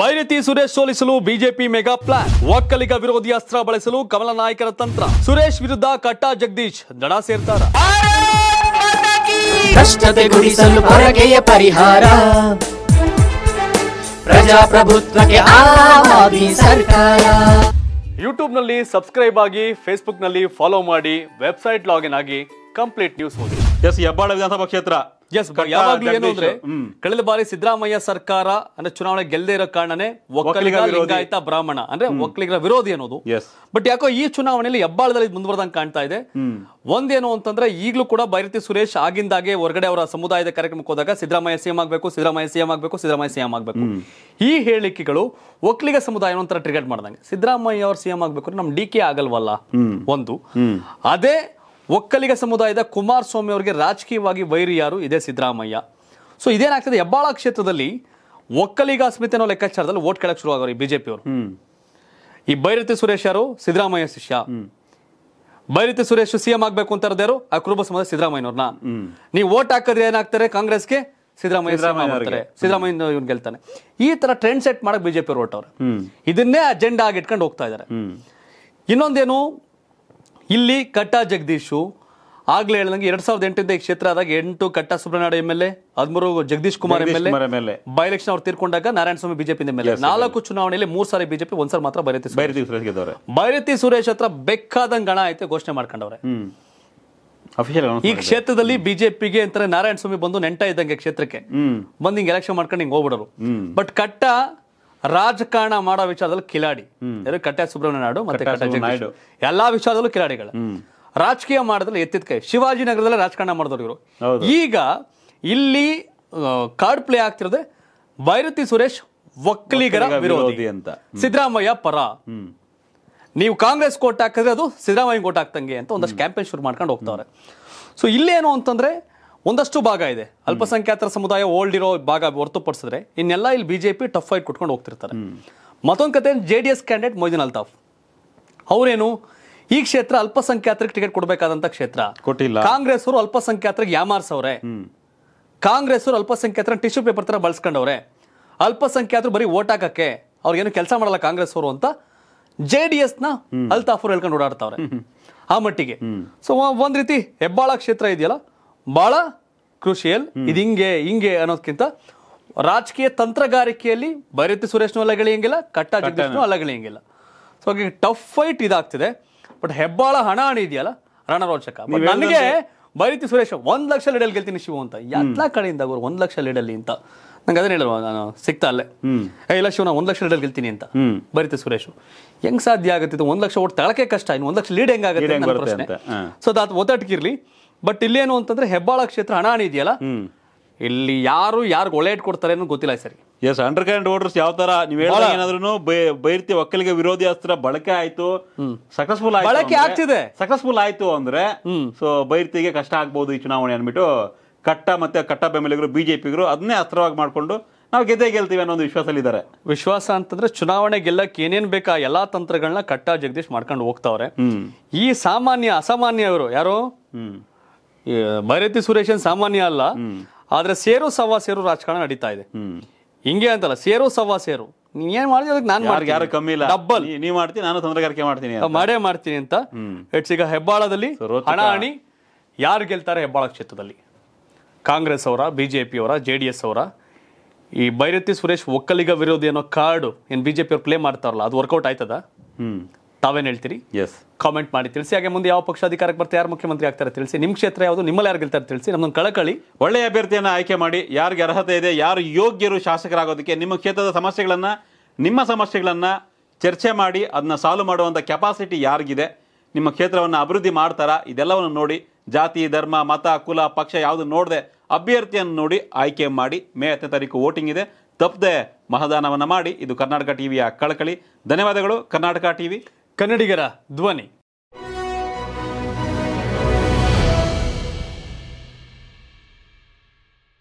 ಬೈರತಿ ಸುರೇಶ್ ಸೋಲಿಸಲು BJP mega plan Vokkaliga ವಿರೋಧಿ ಅಸ್ತ್ರ ಬಳಸಲು ಕಮಲ ನಾಯಕರ ತಂತ್ರ ಸುರೇಶ್ ವಿರುದ್ಧ ಕಟ್ಟ ಜಗದೀಶ್ ದಡ ಸೇರ್ತಾರ ಯೂಟ್ಯೂಬ್ ಗುಡಿಸಲು ಪರಿಹಾರ ಪ್ರಜಾಪ್ರಭುತ್ವಕ್ಕೆ ಸರ್ಕಾರ ನಲ್ಲಿ ಸಬ್ಸ್ಕ್ರೈಬ್ ಆಗಿ ನಲ್ಲಿ ಫಾಲೋ ಮಾಡಿ ವೆಬ್ಸೈಟ್ ಲಾಗಿನ್ ಆಗಿ ಕಂಪ್ಲೀಟ್ ನ್ಯೂಸ್ ಎಸ್ ಹೆಬ್ಬಾಳ ವಿಧಾನಸಭಾ ಕ್ಷೇತ್ರ ಎಸ್ ಕಳೆದ ಬಾರಿ ಸಿದ್ದರಾಮಯ್ಯ ಸರ್ಕಾರ ಅಂದ್ರೆ ಚುನಾವಣೆ ಗೆಲ್ಲದೇ ಇರೋ ಕಾರಣನೇ ಒಕ್ಕಲಿಗ ಬ್ರಾಹ್ಮಣ ಅಂದ್ರೆ ಒಕ್ಕಲಿಗರ ವಿರೋಧಿ ಅನ್ನೋದು ಬಟ್ ಯಾಕೋ ಈ ಚುನಾವಣೆಯಲ್ಲಿ ಹೆಬ್ಬಾಳದಲ್ಲಿ ಮುಂದುವರೆದಂಗೆ ಕಾಣ್ತಾ ಇದೆ ಒಂದೇನು ಅಂತಂದ್ರೆ ಈಗಲೂ ಕೂಡ ಬೈರತಿ ಸುರೇಶ್ ಆಗಿಂದಾಗೆ ಹೊರಗಡೆ ಅವರ ಸಮುದಾಯದ ಕಾರ್ಯಕ್ರಮಕ್ಕೆ ಹೋದಾಗ ಸಿದ್ದರಾಮಯ್ಯ ಸಿಎಂ ಆಗಬೇಕು ಸಿದ್ದರಾಮಯ್ಯ ಸಿಎಂ ಆಗಬೇಕು ಸಿದ್ದರಾಮಯ್ಯ ಸಿಎಂ ಆಗಬೇಕು ಈ ಹೇಳಿಕೆಗಳು ಒಕ್ಕಲಿಗ ಸಮುದಾಯ ಒಂಥರ ಟ್ರಿಗೇಟ್ ಮಾಡ್ದಂಗೆ ಸಿದ್ದರಾಮಯ್ಯ ಅವರು ಸಿಎಂ ಆಗ್ಬೇಕು ನಮ್ ಡಿ ಕೆ ಆಗಲ್ವಲ್ಲ ಒಂದು ಅದೇ ಒಕ್ಕಲಿಗ ಸಮುದಾಯದ ಕುಮಾರಸ್ವಾಮಿ ಅವರಿಗೆ ರಾಜಕೀಯವಾಗಿ ವೈರಿ ಯಾರು ಇದೇ ಸಿದ್ದರಾಮಯ್ಯ ಸೊ ಇದೇನಾಗ್ತದೆ ಹೆಬ್ಬಾಳ ಕ್ಷೇತ್ರದಲ್ಲಿ ಒಕ್ಕಲಿಗ ಅಸ್ಮಿತೆ ಅನ್ನೋ ಲೆಕ್ಕಾಚಾರದಲ್ಲಿ ಓಟ್ ಕೇಳಕ್ಕೆ ಶುರುವಾಗವ್ರು ಈ ಬಿಜೆಪಿ ಅವರು ಈ ಬೈರತಿ ಸುರೇಶ್ ಯಾರು ಸಿದ್ದರಾಮಯ್ಯ ಶಿಷ್ಯ ಬೈರತಿ ಸುರೇಶ್ ಸಿಎಂ ಆಗ್ಬೇಕು ಅಂತ ಇರೋದ್ಯಾರು ಆ ಕುರುಬ ಸಮಾಜ ಸಿದ್ದರಾಮಯ್ಯನವ್ರನ್ನ ನೀವು ಓಟ್ ಹಾಕಿದ್ರೆ ಏನಾಗ್ತಾರೆ ಕಾಂಗ್ರೆಸ್ಗೆ ಸಿದ್ದರಾಮಯ್ಯ ಸಿದ್ದರಾಮಯ್ಯ ಇವ್ನು ಗೆಲ್ತಾನೆ ಈ ತರ ಟ್ರೆಂಡ್ ಸೆಟ್ ಮಾಡಕ್ ಬಿಜೆಪಿ ಅವ್ರು ಹೊರಟವ್ರೆ ಇದನ್ನೇ ಅಜೆಂಡಾ ಇಟ್ಕೊಂಡು ಹೋಗ್ತಾ ಇದ್ದಾರೆ ಇನ್ನೊಂದೇನು ಇಲ್ಲಿ ಕಟ್ಟ ಜಗದೀಶು ಆಗ್ಲೇ ಹೇಳಿದಂಗೆ ಎರಡ್ ಸಾವಿರದ ಎಂಟರಿಂದ ಈ ಕ್ಷೇತ್ರ ಆದಾಗ ಎಂಟು ಕಟ್ಟ ಸುಬ್ರಹ್ಮಣ್ಯ ಎಂ ಎಲ್ ಎ ಹದಿಮೂರು Jagadish Kumar M L by election ಅವ್ರು ತೀರ್ಕೊಂಡಾಗ ನಾರಾಯಣ ಸ್ವಾಮಿ ಬಿಜೆಪಿ ಎಲ್ ನಾಲ್ಕು ಚುನಾವಣೆಯಲ್ಲಿ ಮೂರ್ ಸಾರಿ ಬಿಜೆಪಿ ಒಂದ್ಸಾರಿ ಮಾತ್ರ ಬೈರತಿ ಬೈರತಿ ಸುರೇಶ್ ಹತ್ರ ಬೇಕಾದಂಗ್ ಗಣ ಐತೆ ಘೋಷಣೆ ಮಾಡ್ಕೊಂಡವ್ರೆ ಈ ಕ್ಷೇತ್ರದಲ್ಲಿ ಬಿಜೆಪಿಗೆ ಅಂತಾರೆ ನಾರಾಯಣ ಸ್ವಾಮಿ ಬಂದು ನೆಂಟ ಇದ್ದಂಗೆ ಕ್ಷೇತ್ರಕ್ಕೆ ಬಂದ್ ಹಿಂಗ್ ಎಲೆಕ್ಷನ್ ಮಾಡ್ಕೊಂಡು ಹಿಂಗ್ ಹೋಗ್ಬಿಡೋರು ಬಟ್ ಕಟ್ಟ ರಾಜಕಾರಣ ಮಾಡೋ ವಿಚಾರದಲ್ಲಿ ಕಿಲಾಡಿ ಕಟ್ಟೆ ಸುಬ್ರಹ್ಮಣ್ಯ ನಾಯ್ಡು ಮತ್ತೆ ನಾಯ್ಡು ಎಲ್ಲಾ ವಿಚಾರದಲ್ಲೂ ಕಿಲಾಡಿಗಳು ರಾಜಕೀಯ ಮಾಡೋದ್ರಲ್ಲಿ ಎತ್ತಿದ ಕೈ ಶಿವಾಜಿನಗರದಲ್ಲೇ ರಾಜಕಾರಣ ಮಾಡಿದವ್ರು ಇವರು ಈಗ ಇಲ್ಲಿ ಕಾರ್ಡ್ ಪ್ಲೇ ಆಗ್ತಿರೋದೆ ಬೈರತಿ ಸುರೇಶ್ ಒಕ್ಕಲಿಗರ ವಿರೋಧಿ ಅಂತ ಸಿದ್ದರಾಮಯ್ಯ ಪರ ನೀವು ಕಾಂಗ್ರೆಸ್ ಕೋಟ್ ಹಾಕಿದ್ರೆ ಅದು ಸಿದ್ದರಾಮಯ್ಯ ಕೋಟ್ ಹಾಕ್ತಂಗೆ ಅಂತ ಒಂದಷ್ಟು ಕ್ಯಾಂಪೇನ್ ಶುರು ಮಾಡ್ಕೊಂಡು ಹೋಗ್ತಾವ್ರೆ ಸೊ ಇಲ್ಲೇನು ಅಂತಂದ್ರೆ ಒಂದಷ್ಟು ಭಾಗ ಇದೆ ಅಲ್ಪಸಂಖ್ಯಾತರ ಸಮುದಾಯ ಓಲ್ಡ್ ಇರೋ ಭಾಗ ಹೊರತುಪಡಿಸಿದ್ರೆ ಇನ್ನೆಲ್ಲ ಇಲ್ಲಿ ಬಿಜೆಪಿ ಟಫ್ ಫೈಟ್ ಕೊಟ್ಕೊಂಡು ಹೋಗ್ತಿರ್ತಾರೆ ಮತ್ತೊಂದು ಕತೆ J D S candidate Moideen Altaf ಅವರೇನು ಈ ಕ್ಷೇತ್ರ ಅಲ್ಪಸಂಖ್ಯಾತರಿಗೆ ಟಿಕೆಟ್ ಕೊಡಬೇಕಾದಂತ ಕ್ಷೇತ್ರ ಕೊಟ್ಟಿಲ್ಲ ಕಾಂಗ್ರೆಸ್ ಅವರು ಅಲ್ಪಸಂಖ್ಯಾತರಿಗೆ ಅವ್ರೆ ಕಾಂಗ್ರೆಸ್ ಅವರು ಅಲ್ಪಸಂಖ್ಯಾತರ ಟಿಶ್ಯೂ ಪೇಪರ್ ತರ ಬಳಸ್ಕೊಂಡವ್ರೆ ಅಲ್ಪಸಂಖ್ಯಾತರು ಬರೀ ಓಟ್ ಹಾಕಕ್ಕೆ ಅವ್ರಿಗೇನು ಕೆಲಸ ಮಾಡಲ್ಲ ಕಾಂಗ್ರೆಸ್ ಅವರು ಅಂತ ಜೆ ಡಿ ಎಸ್ ನ ಅಲ್ತಾಫ್ ಅವರು ಹೇಳ್ಕೊಂಡು ಓಡಾಡ್ತಾವ್ರೆ ಆ ಮಟ್ಟಿಗೆ ಸೊ ಒಂದ್ ರೀತಿ ಹೆಬ್ಬಾಳ ಕ್ಷೇತ್ರ ಇದೆಯಲ್ಲ ಭಾಳ ಕ್ರೂಷಿಯಲ್ ಇದು ಹಿಂಗೆ ಹಿಂಗೆ ಅನ್ನೋದಕ್ಕಿಂತ ರಾಜಕೀಯ ತಂತ್ರಗಾರಿಕೆಯಲ್ಲಿ ಬೈರತಿ ಸುರೇಶ್ನು ಅಲಗಳಿಯಂಗಿಲ್ಲ ಕಟ್ಟ ಜಗದೀಶ್ನು ಅಲಗಳಿಯಂಗಿಲ್ಲ ಸೊ ಹಾಗೆ ಟಫ್ ಫೈಟ್ ಇದಾಗ್ತಿದೆ ಬಟ್ ಹೆಬ್ಬಾಳ ಹಣ ಹಣ ಇದೆಯಲ್ಲ ರಣರೋಚಕ ನನಗೆ ಬೈರತಿ ಸುರೇಶ್ ಒಂದ್ ಲಕ್ಷ ಲೀಡಲ್ಲಿ ಗೆಲ್ತೀನಿ ಶಿವ ಅಂತ ಎಲ್ಲ ಕಡೆಯಿಂದ ಅವರು ಒಂದ್ ಲಕ್ಷ ಲೀಡಲ್ಲಿ ಅಂತ ನಂಗೆ ಅದನ್ನ ಹೇಳುವ ನಾನು ಸಿಗ್ತಾ ಅಲ್ಲೇ ಇಲ್ಲ ಶಿವ ನಾನು ಒಂದ್ ಲಕ್ಷ ಲೀಡಲ್ಲಿ ಗೆಲ್ತೀನಿ ಅಂತ ಬರೀತಿ ಸುರೇಶ್ ಹೆಂಗ್ ಸಾಧ್ಯ ಆಗುತ್ತೆ ಒಂದ್ ಲಕ್ಷ ಓಟ್ ತಳಕೆ ಕಷ್ಟ ಇನ್ನು ಒಂದ್ ಲಕ್ಷ ಲೀಡ್ ಹೆಂಗಾಗುತ್ತೆ ಪ್ರಶ್ನೆ ಸೊ ಅದು ಇರ್ಲಿ ಬಟ್ ಇಲ್ಲೇನು ಅಂತಂದ್ರೆ ಹೆಬ್ಬಾಳ ಕ್ಷೇತ್ರ ಹಣ ಇದೆಯಲ್ಲ ಇಲ್ಲಿ ಯಾರು ಯಾರಿಗೆ ಒಳ್ಳೆ ಕೊಡ್ತಾರೆ ಅನ್ನೋದು ಗೊತ್ತಿಲ್ಲ ಸರಿ ಎಸ್ ಅಂಡರ್ ಓಡರ್ಸ್ ಯಾವ ತರ ನೀವ್ ಏನಾದ್ರೂ ಬೈರ್ತಿ ಒಕ್ಕಲಿಗೆ ವಿರೋಧಿ ಅಸ್ತ್ರ ಬಳಕೆ ಆಯ್ತು ಸಕ್ಸಸ್ಫುಲ್ ಬಳಕೆ ಆಗ್ತಿದೆ ಸಕ್ಸಸ್ಫುಲ್ ಆಯ್ತು ಅಂದ್ರೆ ಸೊ ಬೈರ್ತಿಗೆ ಕಷ್ಟ ಆಗ್ಬಹುದು ಈ ಚುನಾವಣೆ ಅನ್ಬಿಟ್ಟು ಕಟ್ಟ ಮತ್ತೆ ಕಟ್ಟ ಬೆಂಬಲಿಗರು ಬಿಜೆಪಿಗರು ಅದನ್ನೇ ಅಸ್ತ್ರವಾಗಿ ಮಾಡ್ಕೊಂಡು ನಾವು ಗೆದ್ದೇ ಗೆಲ್ತೀವಿ ಅನ್ನೋ ಒಂದು ವಿಶ್ವಾಸದಲ್ಲಿ ವಿಶ್ವಾಸ ಅಂತಂದ್ರೆ ಚುನಾವಣೆ ಗೆಲ್ಲಕ್ಕೆ ಏನೇನ್ ಬೇಕಾ ಎಲ್ಲಾ ತಂತ್ರಗಳನ್ನ ಕಟ್ಟ ಜಗದೀಶ್ ಮಾಡ್ಕೊಂಡು ಹೋಗ್ತಾವ್ರೆ ಈ ಸಾಮಾನ್ಯ ಅಸಾಮಾನ್ಯ ಇವರು ಯಾರು ಮೈರತಿ ಏನ್ ಸಾಮಾನ್ಯ ಅಲ್ಲ ಆದ್ರೆ ಸೇರು ಸವಾ ಸೇರು ರಾಜಕಾರಣ ನಡೀತಾ ಇದೆ ಹಿಂಗೆ ಅಂತಲ್ಲ ಸೇರು ಸವಾ ಸೇರು ನೀನ್ ಏನ್ ಮಾಡಿದ್ರೆ ಅದಕ್ಕೆ ನಾನು ಯಾರು ಕಮ್ಮಿ ಇಲ್ಲ ಡಬ್ಬಲ್ ನೀ ಮಾಡ್ತೀನಿ ನಾನು ತೊಂದರೆಗಾರಿಕೆ ಮಾಡ್ತೀನಿ ಮಾಡೇ ಮಾಡ್ತೀನಿ ಅಂತ ಇಟ್ಸ್ ಈಗ ಹೆಬ್ಬಾಳದಲ್ಲಿ ಹಣಿ ಯಾರು ಗೆಲ್ತಾರೆ ಹೆಬ್ಬಾಳ ಕ್ಷೇತ್ರದಲ್ಲಿ ಕಾಂಗ್ರೆಸ್ ಅವರ ಬಿಜೆಪಿ ಅವರ ಜೆ ಡಿ ಎಸ್ ಅವರ ಈ ಬೈರತಿ ಸುರೇಶ್ ಒಕ್ಕಲಿಗ ವಿರೋಧಿ ಅನ್ನೋ ಕಾರ್ಡ್ ಏನ್ ಬಿಜೆಪಿ ಅವ್ರು ಪ್ಲೇ ಮಾಡ್ತಾರಲ್ಲ ಅದು ವರ್ಕೌಟ್ ಆಯ್ತದ ತಾವೇನು ಹೇಳ್ತೀರಿ ಎಸ್ ಕಾಮೆಂಟ್ ಮಾಡಿ ತಿಳಿಸಿ ಹಾಗೆ ಮುಂದೆ ಯಾವ ಪಕ್ಷ ಅಧಿಕಾರಕ್ಕೆ ಬರ್ತಾರೆ ಯಾರು ಮುಖ್ಯಮಂತ್ರಿ ಆಗ್ತಾರೆ ತಿಳಿಸಿ ನಿಮ್ಮ ಕ್ಷೇತ್ರ ಯಾವುದು ನಿಮ್ಮಲ್ಲಿ ಯಾರು ತಿಳಿಸಿ ನಮ್ಮನ್ನು ಕಳಕಳಿ ಒಳ್ಳೆಯ ಅಭ್ಯರ್ಥಿಯನ್ನು ಆಯ್ಕೆ ಮಾಡಿ ಯಾರಿಗೆ ಅರ್ಹತೆ ಇದೆ ಯಾರು ಯೋಗ್ಯರು ಶಾಸಕರಾಗೋದಕ್ಕೆ ನಿಮ್ಮ ಕ್ಷೇತ್ರದ ಸಮಸ್ಯೆಗಳನ್ನು ನಿಮ್ಮ ಸಮಸ್ಯೆಗಳನ್ನು ಚರ್ಚೆ ಮಾಡಿ ಅದನ್ನ ಸಾಲ್ವ್ ಮಾಡುವಂಥ ಕೆಪಾಸಿಟಿ ಯಾರಿಗಿದೆ ನಿಮ್ಮ ಕ್ಷೇತ್ರವನ್ನು ಅಭಿವೃದ್ಧಿ ಮಾಡ್ತಾರಾ ಇದೆಲ್ಲವನ್ನು ನೋಡಿ ಜಾತಿ ಧರ್ಮ ಮತ ಕುಲ ಪಕ್ಷ ಯಾವುದು ನೋಡದೆ ಅಭ್ಯರ್ಥಿಯನ್ನು ನೋಡಿ ಆಯ್ಕೆ ಮಾಡಿ ಮೇ ಹತ್ತನೇ ತಾರೀಕು ವೋಟಿಂಗ್ ಇದೆ ತಪ್ಪದೆ ಮತದಾನವನ್ನು ಮಾಡಿ ಇದು ಕರ್ನಾಟಕ ಟಿವಿಯ ಕಳಕಳಿ ಧನ್ಯವಾದಗಳು ಕರ್ನಾಟಕ ಟಿವಿ ಕನ್ನಡಿಗರ ಧ್ವನಿ